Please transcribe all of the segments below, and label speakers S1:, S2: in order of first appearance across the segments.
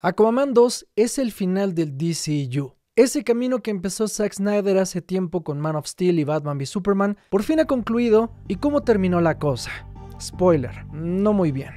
S1: Aquaman 2 es el final del DCU. Ese camino que empezó Zack Snyder hace tiempo con Man of Steel y Batman v Superman por fin ha concluido y cómo terminó la cosa. Spoiler, no muy bien.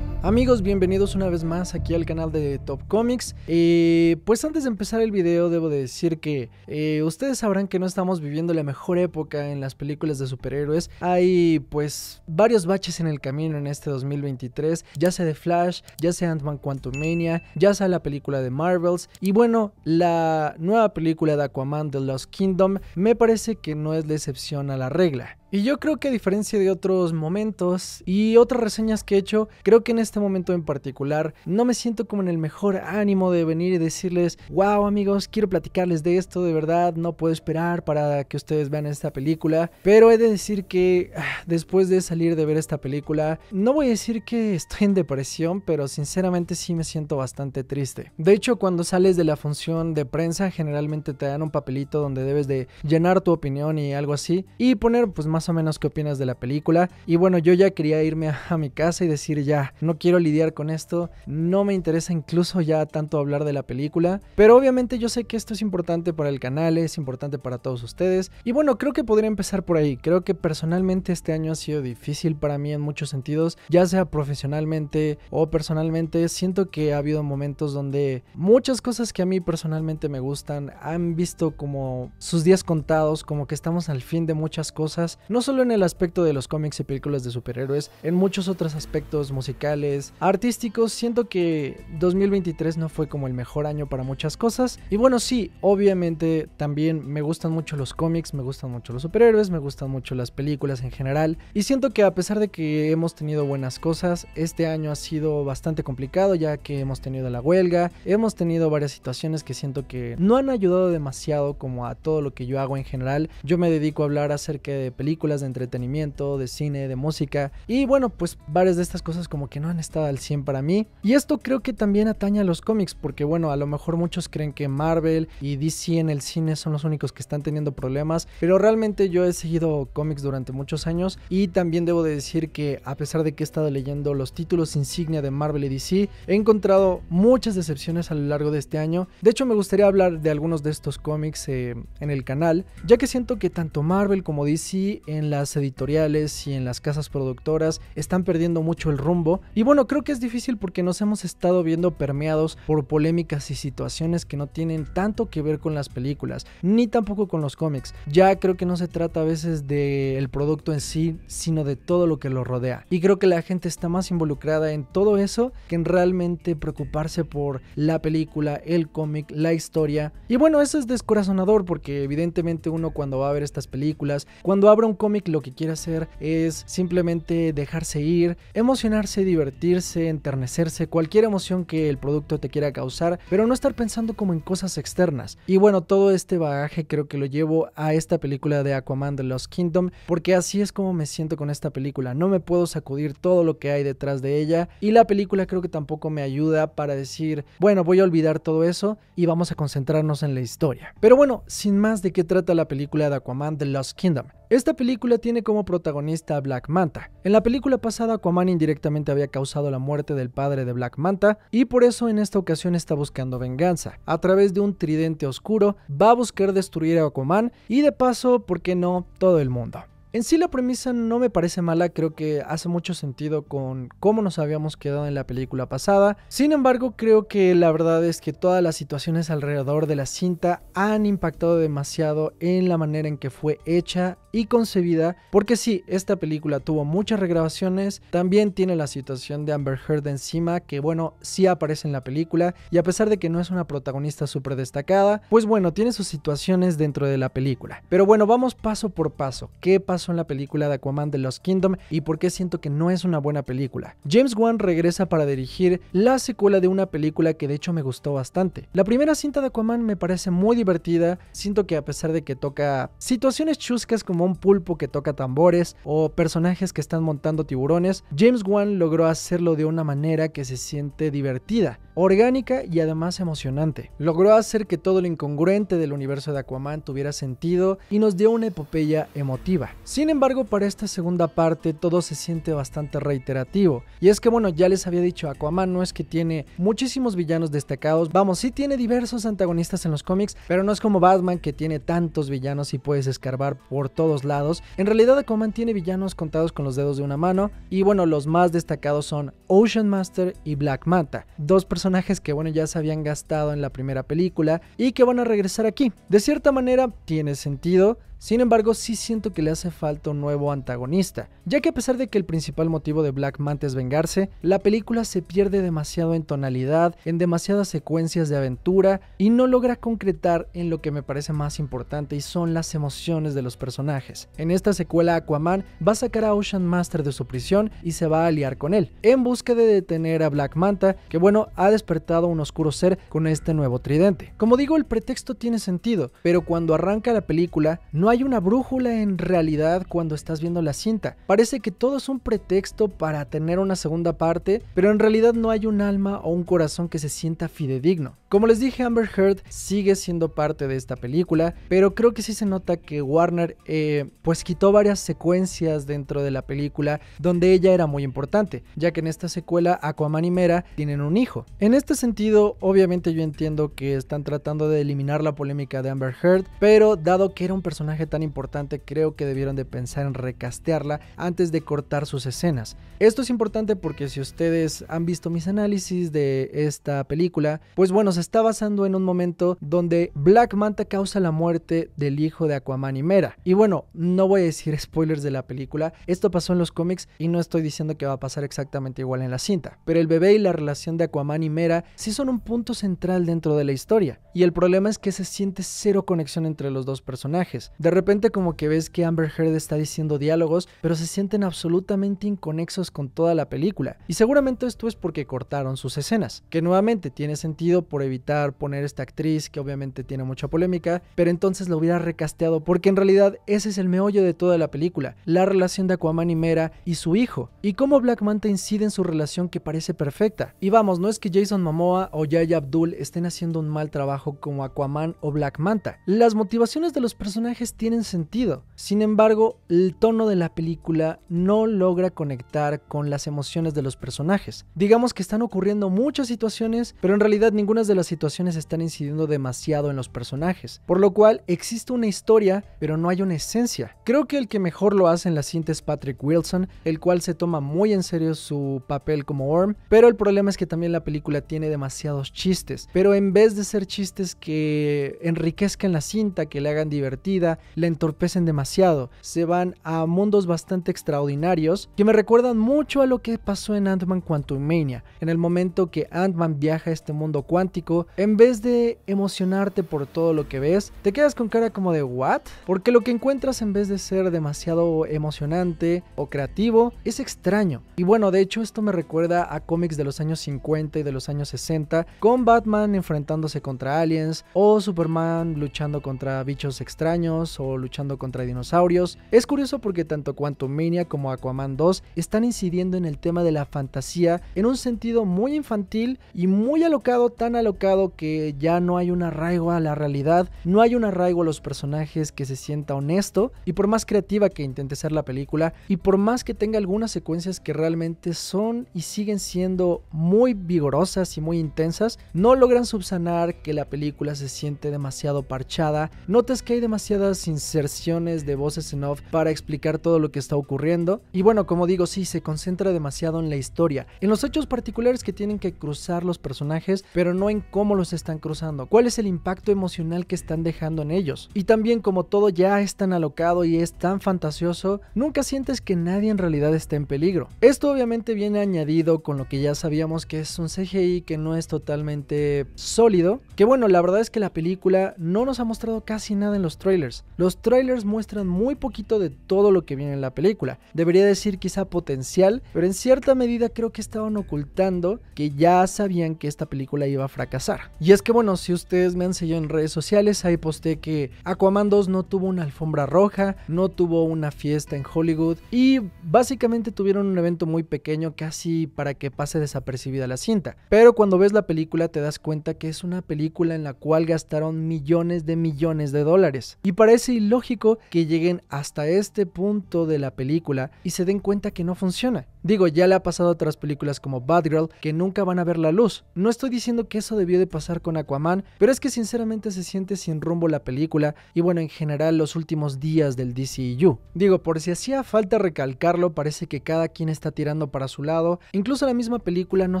S1: Amigos, bienvenidos una vez más aquí al canal de Top Comics. Eh, pues antes de empezar el video debo decir que eh, ustedes sabrán que no estamos viviendo la mejor época en las películas de superhéroes. Hay pues varios baches en el camino en este 2023, ya sea de Flash, ya sea Ant-Man Quantumania, ya sea la película de Marvels y bueno, la nueva película de Aquaman The Lost Kingdom me parece que no es la excepción a la regla. Y yo creo que a diferencia de otros momentos y otras reseñas que he hecho, creo que en este momento en particular no me siento como en el mejor ánimo de venir y decirles, wow amigos, quiero platicarles de esto, de verdad, no puedo esperar para que ustedes vean esta película. Pero he de decir que ah, después de salir de ver esta película, no voy a decir que estoy en depresión, pero sinceramente sí me siento bastante triste. De hecho, cuando sales de la función de prensa, generalmente te dan un papelito donde debes de llenar tu opinión y algo así, y poner pues más más o menos qué opinas de la película. Y bueno, yo ya quería irme a, mi casa y decir ya, no quiero lidiar con esto, no me interesa incluso ya tanto hablar de la película, pero obviamente yo sé que esto es importante para el canal, es importante para todos ustedes. Y bueno, creo que podría empezar por ahí. Creo que personalmente este año ha sido difícil para mí en muchos sentidos, ya sea profesionalmente o personalmente. Siento que ha habido momentos donde muchas cosas que a mí personalmente me gustan han visto como sus días contados, como que estamos al fin de muchas cosas no solo en el aspecto de los cómics y películas de superhéroes, en muchos otros aspectos musicales, artísticos, siento que 2023 no fue como el mejor año para muchas cosas. Y bueno, sí, obviamente también me gustan mucho los cómics, me gustan mucho los superhéroes, me gustan mucho las películas en general. Y siento que a pesar de que hemos tenido buenas cosas, este año ha sido bastante complicado ya que hemos tenido la huelga, hemos tenido varias situaciones que siento que no han ayudado demasiado como a todo lo que yo hago en general. Yo me dedico a hablar acerca de películas de entretenimiento, de cine, de música. Y bueno, pues varias de estas cosas como que no han estado al 100 para mí. Y esto creo que también atañe a los cómics, porque bueno, a lo mejor muchos creen que Marvel y DC en el cine son los únicos que están teniendo problemas, pero realmente yo he seguido cómics durante muchos años y también debo de decir que a pesar de que he estado leyendo los títulos insignia de Marvel y DC, he encontrado muchas decepciones a lo largo de este año. De hecho, me gustaría hablar de algunos de estos cómics eh, en el canal, ya que siento que tanto Marvel como DC en las editoriales y en las casas productoras están perdiendo mucho el rumbo. Y bueno, creo que es difícil porque nos hemos estado viendo permeados por polémicas y situaciones que no tienen tanto que ver con las películas, ni tampoco con los cómics. Ya creo que no se trata a veces del producto en sí, sino de todo lo que lo rodea. Y creo que la gente está más involucrada en todo eso que en realmente preocuparse por la película, el cómic, la historia. Y bueno, eso es descorazonador porque evidentemente uno cuando va a ver estas películas, cuando abra un cómic lo que quiere hacer es simplemente dejarse ir, emocionarse, divertirse, enternecerse, cualquier emoción que el producto te quiera causar, pero no estar pensando como en cosas externas. Y bueno, todo este bagaje creo que lo llevo a esta película de Aquaman The Lost Kingdom, porque así es como me siento con esta película. No me puedo sacudir todo lo que hay detrás de ella y la película creo que tampoco me ayuda para decir, bueno, voy a olvidar todo eso y vamos a concentrarnos en la historia. Pero bueno, sin más de qué trata la película de Aquaman The Lost Kingdom. Esta película tiene como protagonista a Black Manta. En la película pasada Aquaman indirectamente había causado la muerte del padre de Black Manta y por eso en esta ocasión está buscando venganza. A través de un tridente oscuro va a buscar destruir a Aquaman y de paso, ¿por qué no?, todo el mundo. En sí la premisa no me parece mala, creo que hace mucho sentido con cómo nos habíamos quedado en la película pasada. Sin embargo, creo que la verdad es que todas las situaciones alrededor de la cinta han impactado demasiado en la manera en que fue hecha y concebida, porque sí, esta película tuvo muchas regrabaciones, también tiene la situación de Amber Heard encima, que bueno, sí aparece en la película, y a pesar de que no es una protagonista súper destacada, pues bueno, tiene sus situaciones dentro de la película. Pero bueno, vamos paso por paso, ¿qué pasó? son la película de Aquaman de los Kingdom y por qué siento que no es una buena película. James Wan regresa para dirigir la secuela de una película que de hecho me gustó bastante. La primera cinta de Aquaman me parece muy divertida, siento que a pesar de que toca situaciones chuscas como un pulpo que toca tambores o personajes que están montando tiburones, James Wan logró hacerlo de una manera que se siente divertida, orgánica y además emocionante. Logró hacer que todo lo incongruente del universo de Aquaman tuviera sentido y nos dio una epopeya emotiva. Sin embargo, para esta segunda parte todo se siente bastante reiterativo. Y es que bueno, ya les había dicho, Aquaman no es que tiene muchísimos villanos destacados. Vamos, sí tiene diversos antagonistas en los cómics, pero no es como Batman que tiene tantos villanos y puedes escarbar por todos lados. En realidad Aquaman tiene villanos contados con los dedos de una mano. Y bueno, los más destacados son Ocean Master y Black Manta. Dos personajes que bueno ya se habían gastado en la primera película y que van a regresar aquí. De cierta manera tiene sentido. Sin embargo, sí siento que le hace falta un nuevo antagonista, ya que a pesar de que el principal motivo de Black Manta es vengarse, la película se pierde demasiado en tonalidad, en demasiadas secuencias de aventura y no logra concretar en lo que me parece más importante y son las emociones de los personajes. En esta secuela Aquaman va a sacar a Ocean Master de su prisión y se va a aliar con él, en busca de detener a Black Manta, que bueno, ha despertado un oscuro ser con este nuevo tridente. Como digo, el pretexto tiene sentido, pero cuando arranca la película no hay una brújula en realidad cuando estás viendo la cinta. Parece que todo es un pretexto para tener una segunda parte, pero en realidad no hay un alma o un corazón que se sienta fidedigno. Como les dije, Amber Heard sigue siendo parte de esta película, pero creo que sí se nota que Warner eh, pues quitó varias secuencias dentro de la película donde ella era muy importante, ya que en esta secuela Aquaman y Mera tienen un hijo. En este sentido, obviamente yo entiendo que están tratando de eliminar la polémica de Amber Heard, pero dado que era un personaje tan importante, creo que debieron de pensar en recastearla antes de cortar sus escenas. Esto es importante porque si ustedes han visto mis análisis de esta película, pues bueno, se está basando en un momento donde Black Manta causa la muerte del hijo de Aquaman y Mera. Y bueno, no voy a decir spoilers de la película, esto pasó en los cómics y no estoy diciendo que va a pasar exactamente igual en la cinta, pero el bebé y la relación de Aquaman y Mera sí son un punto central dentro de la historia. Y el problema es que se siente cero conexión entre los dos personajes. De repente como que ves que Amber Heard está diciendo diálogos, pero se sienten absolutamente inconexos con toda la película. Y seguramente esto es porque cortaron sus escenas, que nuevamente tiene sentido por evitar poner esta actriz que obviamente tiene mucha polémica, pero entonces lo hubiera recasteado porque en realidad ese es el meollo de toda la película, la relación de Aquaman y Mera y su hijo, y cómo Black Manta incide en su relación que parece perfecta. Y vamos, no es que Jason Momoa o Yaya Abdul estén haciendo un mal trabajo como Aquaman o Black Manta. Las motivaciones de los personajes tienen sentido. Sin embargo, el tono de la película no logra conectar con las emociones de los personajes. Digamos que están ocurriendo muchas situaciones, pero en realidad ninguna de las situaciones están incidiendo demasiado en los personajes, por lo cual existe una historia, pero no hay una esencia. Creo que el que mejor lo hace en la cinta es Patrick Wilson, el cual se toma muy en serio su papel como Orm, pero el problema es que también la película tiene demasiados chistes, pero en vez de ser chistes que enriquezcan la cinta, que le hagan divertida, la entorpecen demasiado. Se van a mundos bastante extraordinarios que me recuerdan mucho a lo que pasó en Ant-Man Mania. En el momento que Ant-Man viaja a este mundo cuántico, en vez de emocionarte por todo lo que ves, te quedas con cara como de ¿what? Porque lo que encuentras en vez de ser demasiado emocionante o creativo, es extraño. Y bueno, de hecho esto me recuerda a cómics de los años 50 y de los años 60, con Batman enfrentándose contra aliens o Superman luchando contra bichos extraños o luchando contra dinosaurios. Es curioso porque tanto Quantumania como Aquaman 2 están incidiendo en el tema de la fantasía en un sentido muy infantil y muy alocado, tan alocado que ya no hay un arraigo a la realidad, no hay un arraigo a los personajes que se sienta honesto y por más creativa que intente ser la película y por más que tenga algunas secuencias que realmente son y siguen siendo muy vigorosas y muy intensas, no logran subsanar que la película se siente demasiado parchada, notas que hay demasiadas inserciones de voces en off para explicar todo lo que está ocurriendo. Y bueno, como digo, sí, se concentra demasiado en la historia, en los hechos particulares que tienen que cruzar los personajes, pero no en cómo los están cruzando, cuál es el impacto emocional que están dejando en ellos. Y también como todo ya es tan alocado y es tan fantasioso, nunca sientes que nadie en realidad está en peligro. Esto obviamente viene añadido con lo que ya sabíamos que es un CGI que no es totalmente sólido, que bueno, la verdad es que la película no nos ha mostrado casi nada en los trailers. Los trailers muestran muy poquito de todo lo que viene en la película. Debería decir quizá potencial, pero en cierta medida creo que estaban ocultando que ya sabían que esta película iba a fracasar. Y es que bueno, si ustedes me han seguido en redes sociales, ahí posté que Aquaman 2 no tuvo una alfombra roja, no tuvo una fiesta en Hollywood y básicamente tuvieron un evento muy pequeño casi para que pase desapercibida la cinta. Pero cuando ves la película te das cuenta que es una película en la cual gastaron millones de millones de dólares. Y parece lógico lógico que lleguen hasta este punto de la película y se den cuenta que no funciona. Digo, ya le ha pasado a otras películas como Girl que nunca van a ver la luz. No estoy diciendo que eso debió de pasar con Aquaman, pero es que sinceramente se siente sin rumbo la película y bueno, en general los últimos días del DCU. E Digo, por si hacía falta recalcarlo, parece que cada quien está tirando para su lado. Incluso la misma película no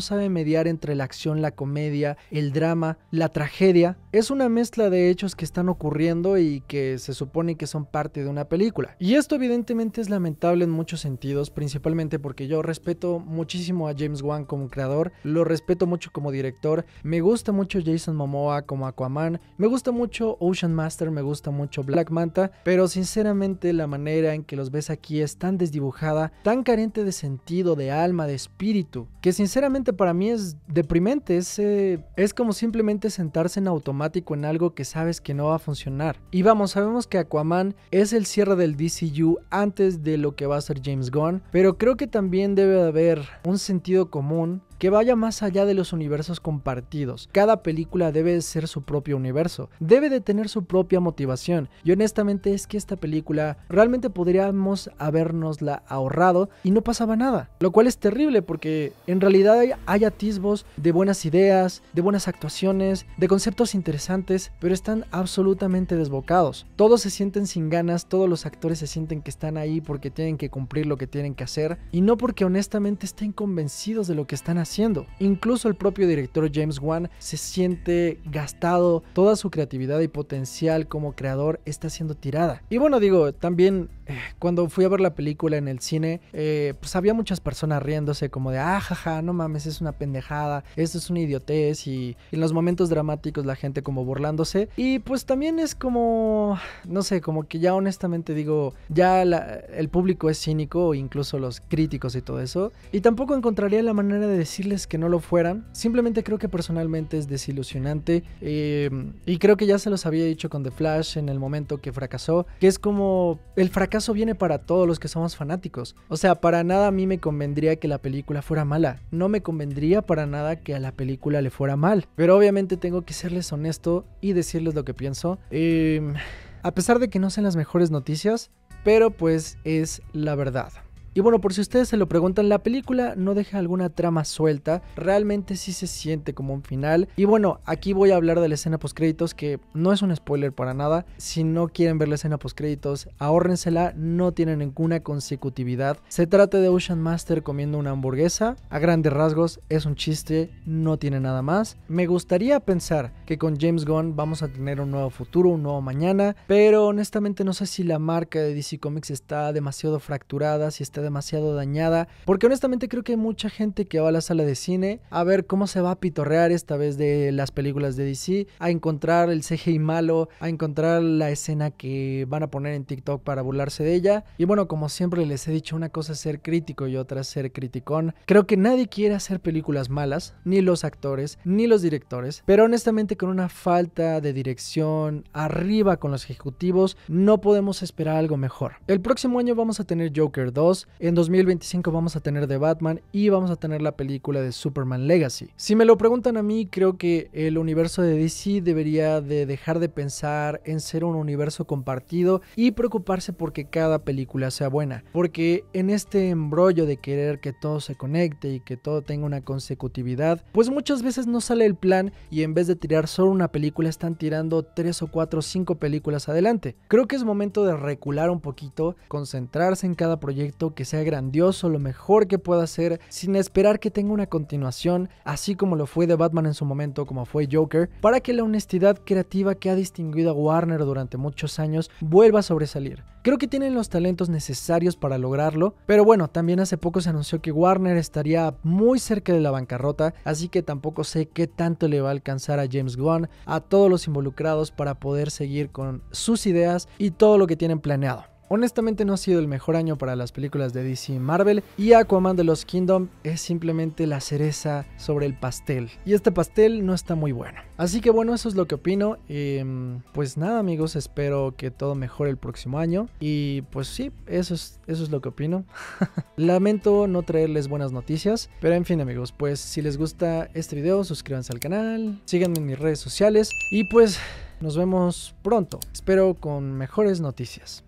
S1: sabe mediar entre la acción, la comedia, el drama, la tragedia. Es una mezcla de hechos que están ocurriendo y que se supone que son parte de una película. Y esto evidentemente es lamentable en muchos sentidos, principalmente porque yo yo respeto muchísimo a James Wan como creador, lo respeto mucho como director, me gusta mucho Jason Momoa como Aquaman, me gusta mucho Ocean Master, me gusta mucho Black Manta, pero sinceramente la manera en que los ves aquí es tan desdibujada, tan carente de sentido, de alma, de espíritu, que sinceramente para mí es deprimente, es, eh, es como simplemente sentarse en automático en algo que sabes que no va a funcionar. Y vamos, sabemos que Aquaman es el cierre del DCU antes de lo que va a ser James Gunn, pero creo que también debe haber un sentido común que vaya más allá de los universos compartidos. Cada película debe ser su propio universo, debe de tener su propia motivación. Y honestamente es que esta película realmente podríamos habernosla ahorrado y no pasaba nada. Lo cual es terrible porque en realidad hay atisbos de buenas ideas, de buenas actuaciones, de conceptos interesantes, pero están absolutamente desbocados. Todos se sienten sin ganas, todos los actores se sienten que están ahí porque tienen que cumplir lo que tienen que hacer y no porque honestamente estén convencidos de lo que están haciendo Incluso el propio director James Wan se siente gastado, toda su creatividad y potencial como creador está siendo tirada. Y bueno, digo, también eh, cuando fui a ver la película en el cine, eh, pues había muchas personas riéndose como de, ah, no mames, es una pendejada, esto es una idiotez y en los momentos dramáticos la gente como burlándose. Y pues también es como, no sé, como que ya honestamente digo, ya el público es cínico, incluso los críticos y todo eso. Y tampoco encontraría la manera de decir que no lo fueran. Simplemente creo que personalmente es desilusionante. Eh, y creo que ya se los había dicho con The Flash en el momento que fracasó. Que es como el fracaso viene para todos los que somos fanáticos. O sea, para nada a mí me convendría que la película fuera mala. No me convendría para nada que a la película le fuera mal. Pero obviamente tengo que serles honesto y decirles lo que pienso. Em, a pesar de que no sean las mejores noticias, pero pues es la verdad. Y bueno, por si ustedes se lo preguntan, la película no deja alguna trama suelta, realmente sí se siente como un final. Y bueno, aquí voy a hablar de la escena post créditos que no es un spoiler para nada. Si no quieren ver la escena post créditos, ahórrensela, no tiene ninguna consecutividad. Se trata de Ocean Master comiendo una hamburguesa, a grandes rasgos es un chiste, no tiene nada más. Me gustaría pensar que con James Gunn vamos a tener un nuevo futuro, un nuevo mañana, pero honestamente no sé si la marca de DC Comics está demasiado fracturada, si está demasiado dañada, porque honestamente creo que hay mucha gente que va a la sala de cine a ver cómo se va a pitorrear esta vez de las películas de DC, a encontrar el CGI malo, a encontrar la escena que van a poner en TikTok para burlarse de ella. Y bueno, como siempre les he dicho, una cosa es ser crítico y otra ser criticón. Creo que nadie quiere hacer películas malas, ni los actores, ni los directores, pero honestamente con una falta de dirección arriba con los ejecutivos, no podemos esperar algo mejor. El próximo año vamos a tener Joker 2, en 2025 vamos a tener de Batman y vamos a tener la película de Superman Legacy. Si me lo preguntan a mí, creo que el universo de DC debería de dejar de pensar en ser un universo compartido y preocuparse porque cada película sea buena. Porque en este embrollo de querer que todo se conecte y que todo tenga una consecutividad, pues muchas veces no sale el plan y en vez de tirar solo una película están tirando tres o cuatro o cinco películas adelante. Creo que es momento de recular un poquito, concentrarse en cada proyecto que que sea grandioso, lo mejor que pueda hacer, sin esperar que tenga una continuación, así como lo fue de Batman en su momento, como fue Joker, para que la honestidad creativa que ha distinguido a Warner durante muchos años vuelva a sobresalir. Creo que tienen los talentos necesarios para lograrlo, pero bueno, también hace poco se anunció que Warner estaría muy cerca de la bancarrota, así que tampoco sé qué tanto le va a alcanzar a James Gunn, a todos los involucrados para poder seguir con sus ideas y todo lo que tienen planeado. Honestamente no ha sido el mejor año para las películas de DC y Marvel y Aquaman de los Kingdom es simplemente la cereza sobre el pastel. Y este pastel no está muy bueno. Así que bueno, eso es lo que opino. y em, pues nada amigos, espero que todo mejore el próximo año. Y pues sí, eso es, eso es lo que opino. Lamento no traerles buenas noticias, pero en fin amigos, pues si les gusta este video, suscríbanse al canal, síganme en mis redes sociales y pues nos vemos pronto. Espero con mejores noticias.